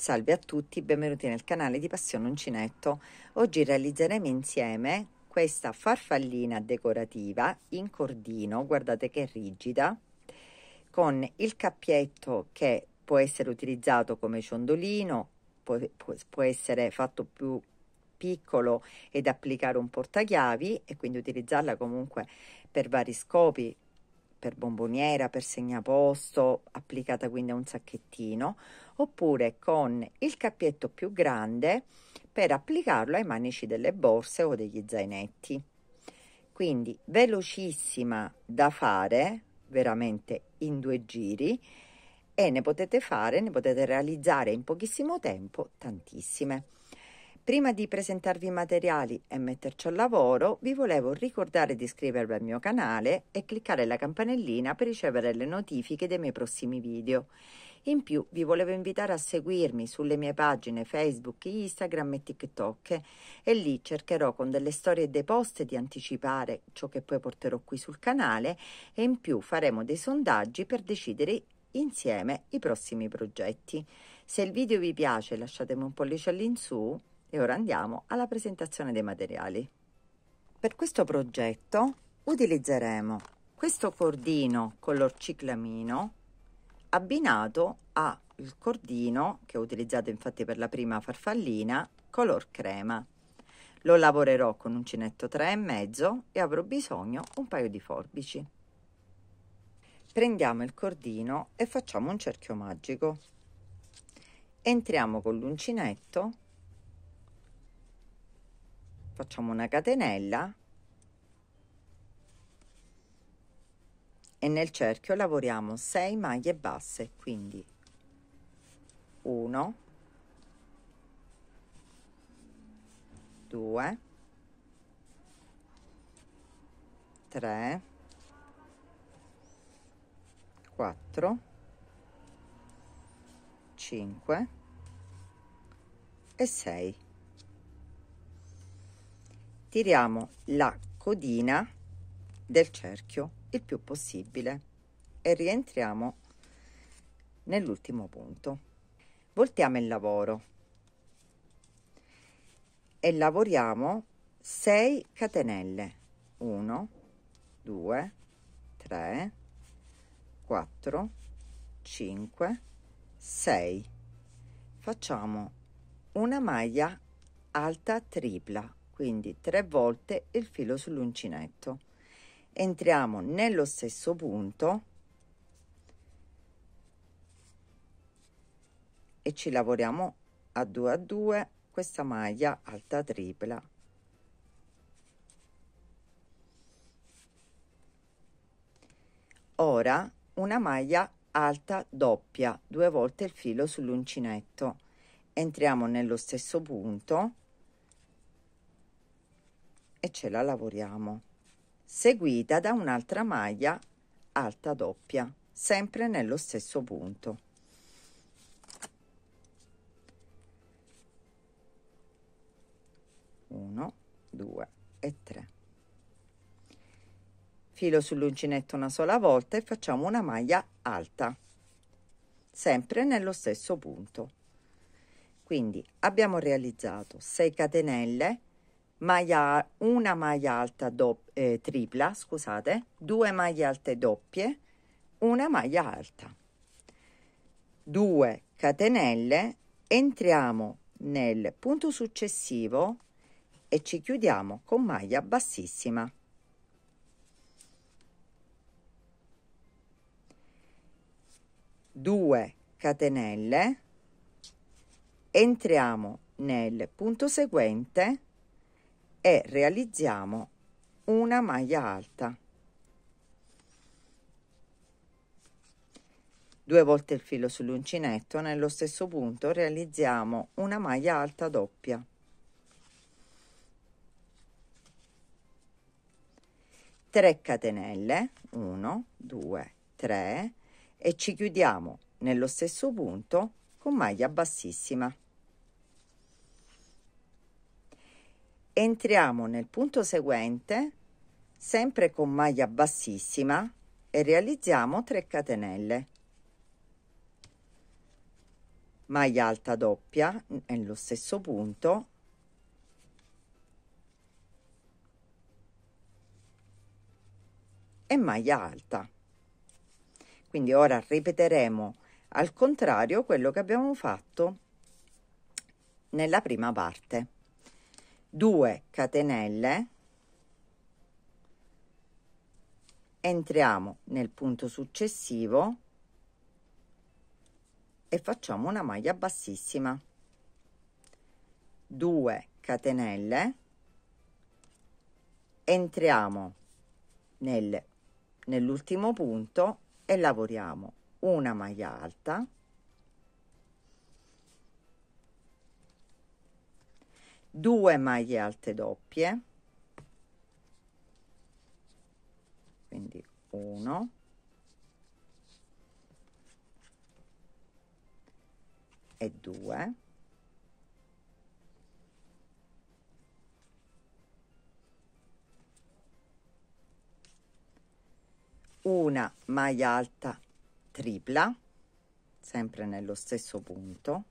Salve a tutti, benvenuti nel canale di Passione Uncinetto. Oggi realizzeremo insieme questa farfallina decorativa in cordino, guardate che rigida, con il cappietto che può essere utilizzato come ciondolino, può, può essere fatto più piccolo ed applicare un portachiavi e quindi utilizzarla comunque per vari scopi per bomboniera, per segnaposto, applicata quindi a un sacchettino, oppure con il cappietto più grande per applicarlo ai manici delle borse o degli zainetti. Quindi velocissima da fare, veramente in due giri, e ne potete fare, ne potete realizzare in pochissimo tempo tantissime. Prima di presentarvi i materiali e metterci al lavoro, vi volevo ricordare di iscrivervi al mio canale e cliccare la campanellina per ricevere le notifiche dei miei prossimi video. In più vi volevo invitare a seguirmi sulle mie pagine Facebook, Instagram e TikTok e lì cercherò con delle storie e dei post di anticipare ciò che poi porterò qui sul canale e in più faremo dei sondaggi per decidere insieme i prossimi progetti. Se il video vi piace lasciatemi un pollice all'insù e ora andiamo alla presentazione dei materiali. Per questo progetto utilizzeremo questo cordino color ciclamino abbinato al cordino che ho utilizzato infatti per la prima farfallina color crema. Lo lavorerò con uncinetto 3,5 e avrò bisogno un paio di forbici. Prendiamo il cordino e facciamo un cerchio magico. Entriamo con l'uncinetto facciamo una catenella e nel cerchio lavoriamo 6 maglie basse quindi 1 2 3 4 5 e 6 tiriamo la codina del cerchio il più possibile e rientriamo nell'ultimo punto voltiamo il lavoro e lavoriamo 6 catenelle 1 2 3 4 5 6 facciamo una maglia alta tripla quindi tre volte il filo sull'uncinetto. Entriamo nello stesso punto e ci lavoriamo a 2 a 2 questa maglia alta tripla ora una maglia alta doppia due volte il filo sull'uncinetto entriamo nello stesso punto e ce la lavoriamo seguita da un'altra maglia alta doppia sempre nello stesso punto Uno, due e tre filo sull'uncinetto una sola volta e facciamo una maglia alta sempre nello stesso punto quindi abbiamo realizzato 6 catenelle maglia, una maglia alta doppia eh, tripla, scusate, due maglie alte doppie, una maglia alta. 2 catenelle, entriamo nel punto successivo e ci chiudiamo con maglia bassissima. Due catenelle, entriamo nel punto seguente e realizziamo una maglia alta due volte il filo sull'uncinetto nello stesso punto realizziamo una maglia alta doppia catenelle 1 2 3 e ci chiudiamo nello stesso punto con maglia bassissima entriamo nel punto seguente sempre con maglia bassissima e realizziamo 3 catenelle maglia alta doppia nello stesso punto e maglia alta quindi ora ripeteremo al contrario quello che abbiamo fatto nella prima parte 2 catenelle entriamo nel punto successivo e facciamo una maglia bassissima 2 catenelle entriamo nel, nell'ultimo punto e lavoriamo una maglia alta 2 maglie alte doppie quindi 1 e 2 una maglia alta tripla sempre nello stesso punto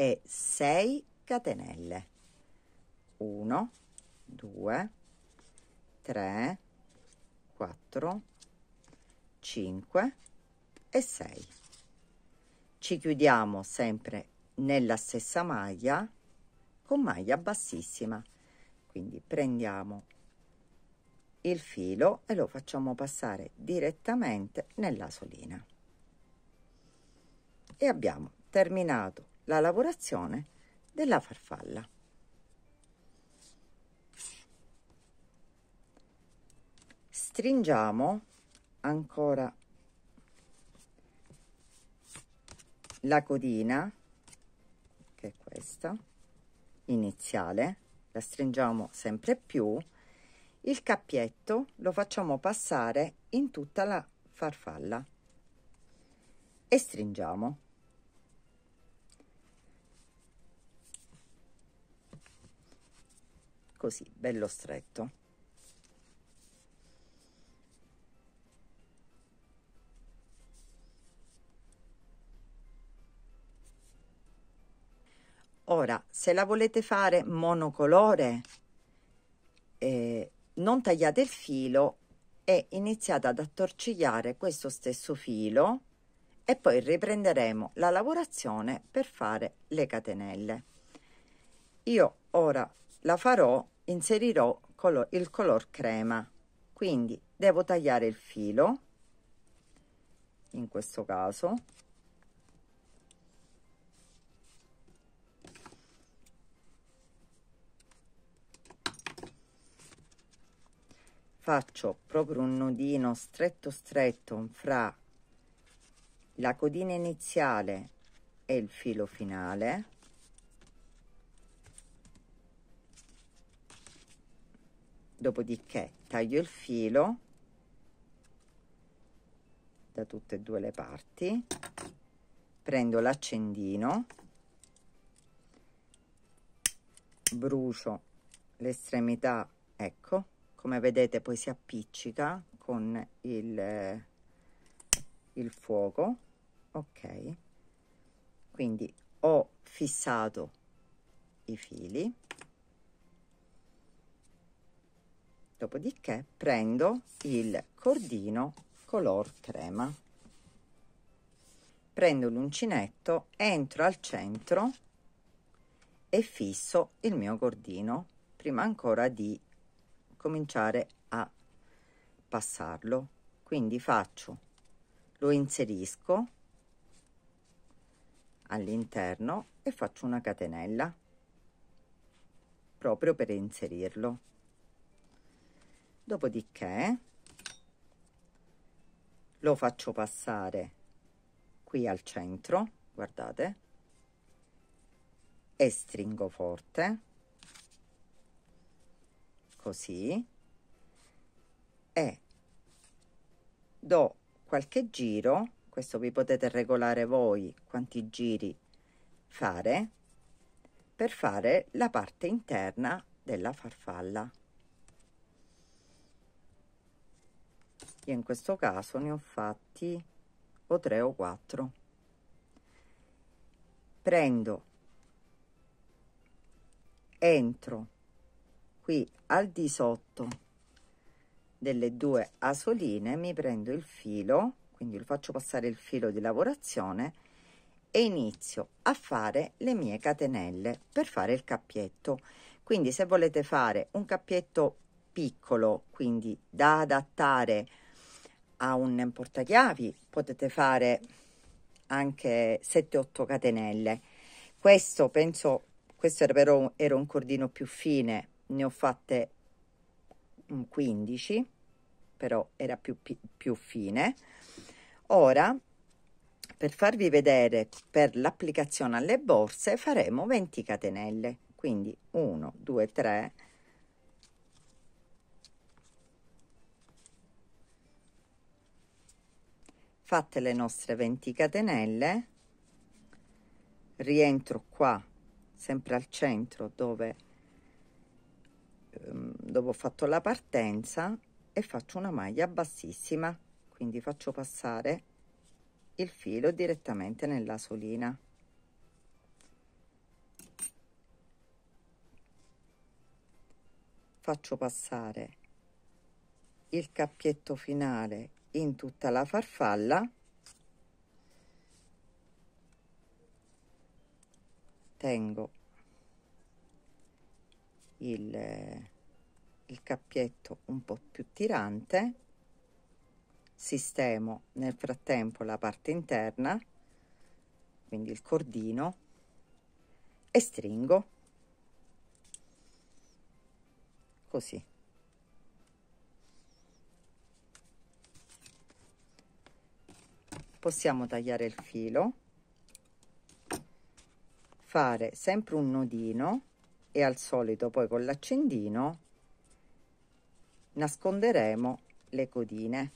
e 6 catenelle 1 2 3 4 5 e 6 ci chiudiamo sempre nella stessa maglia con maglia bassissima quindi prendiamo il filo e lo facciamo passare direttamente nella solina e abbiamo terminato la lavorazione della farfalla. Stringiamo ancora la codina, che è questa, iniziale, la stringiamo sempre più, il cappietto lo facciamo passare in tutta la farfalla e stringiamo. così bello stretto ora se la volete fare monocolore eh, non tagliate il filo e iniziate ad attorcigliare questo stesso filo e poi riprenderemo la lavorazione per fare le catenelle io ora la farò inserirò color, il color crema quindi devo tagliare il filo in questo caso faccio proprio un nodino stretto stretto fra la codina iniziale e il filo finale dopodiché taglio il filo da tutte e due le parti prendo l'accendino brucio l'estremità ecco come vedete poi si appiccica con il, eh, il fuoco ok quindi ho fissato i fili dopodiché prendo il cordino color crema prendo l'uncinetto entro al centro e fisso il mio cordino prima ancora di cominciare a passarlo quindi faccio lo inserisco all'interno e faccio una catenella proprio per inserirlo dopodiché lo faccio passare qui al centro guardate e stringo forte così e do qualche giro questo vi potete regolare voi quanti giri fare per fare la parte interna della farfalla io in questo caso ne ho fatti o 3 o 4 prendo entro qui al di sotto delle due asoline mi prendo il filo quindi faccio passare il filo di lavorazione e inizio a fare le mie catenelle per fare il cappietto quindi se volete fare un cappietto piccolo quindi da adattare a a un portachiavi potete fare anche 7-8 catenelle questo penso questo era però era un cordino più fine ne ho fatte 15 però era più, più fine ora per farvi vedere per l'applicazione alle borse faremo 20 catenelle quindi 1 2 3 fatte le nostre 20 catenelle rientro qua sempre al centro dove, ehm, dove ho fatto la partenza e faccio una maglia bassissima quindi faccio passare il filo direttamente nella solina faccio passare il cappietto finale in tutta la farfalla tengo il, il cappietto un po più tirante sistemo nel frattempo la parte interna quindi il cordino e stringo così possiamo tagliare il filo fare sempre un nodino e al solito poi con l'accendino nasconderemo le codine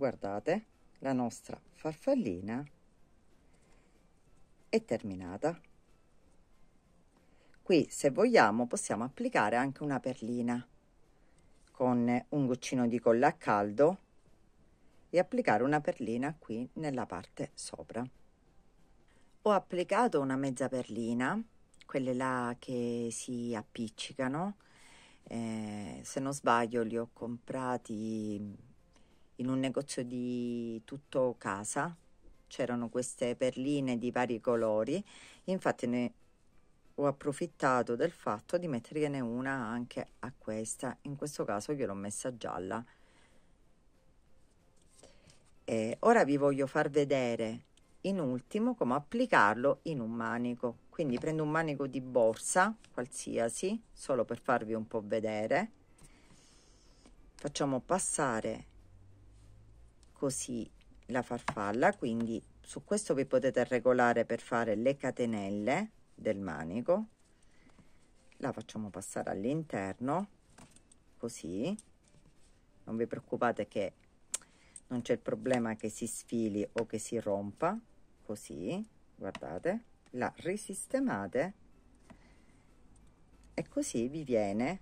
guardate la nostra farfallina è terminata qui se vogliamo possiamo applicare anche una perlina con un goccino di colla a caldo e applicare una perlina qui nella parte sopra ho applicato una mezza perlina quelle là che si appiccicano eh, se non sbaglio li ho comprati in un negozio di tutto casa, c'erano queste perline di vari colori, infatti ne ho approfittato del fatto di mettergliene una anche a questa, in questo caso gliel'ho messa gialla. E ora vi voglio far vedere in ultimo come applicarlo in un manico quindi prendo un manico di borsa qualsiasi solo per farvi un po' vedere facciamo passare così la farfalla quindi su questo vi potete regolare per fare le catenelle del manico la facciamo passare all'interno così non vi preoccupate che non c'è il problema che si sfili o che si rompa così guardate la risistemate e così vi viene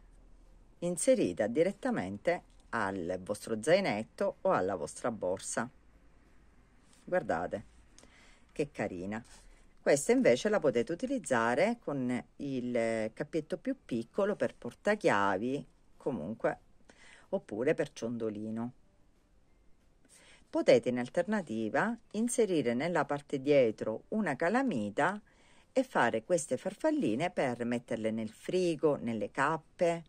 inserita direttamente al vostro zainetto o alla vostra borsa guardate che carina questa invece la potete utilizzare con il cappietto più piccolo per portachiavi comunque oppure per ciondolino potete in alternativa inserire nella parte dietro una calamita e fare queste farfalline per metterle nel frigo, nelle cappe,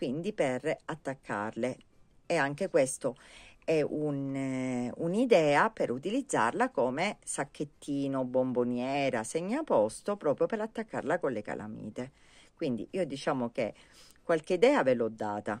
quindi per attaccarle. E anche questo è un, eh, un'idea per utilizzarla come sacchettino, bomboniera, segnaposto proprio per attaccarla con le calamite. Quindi io diciamo che qualche idea ve l'ho data.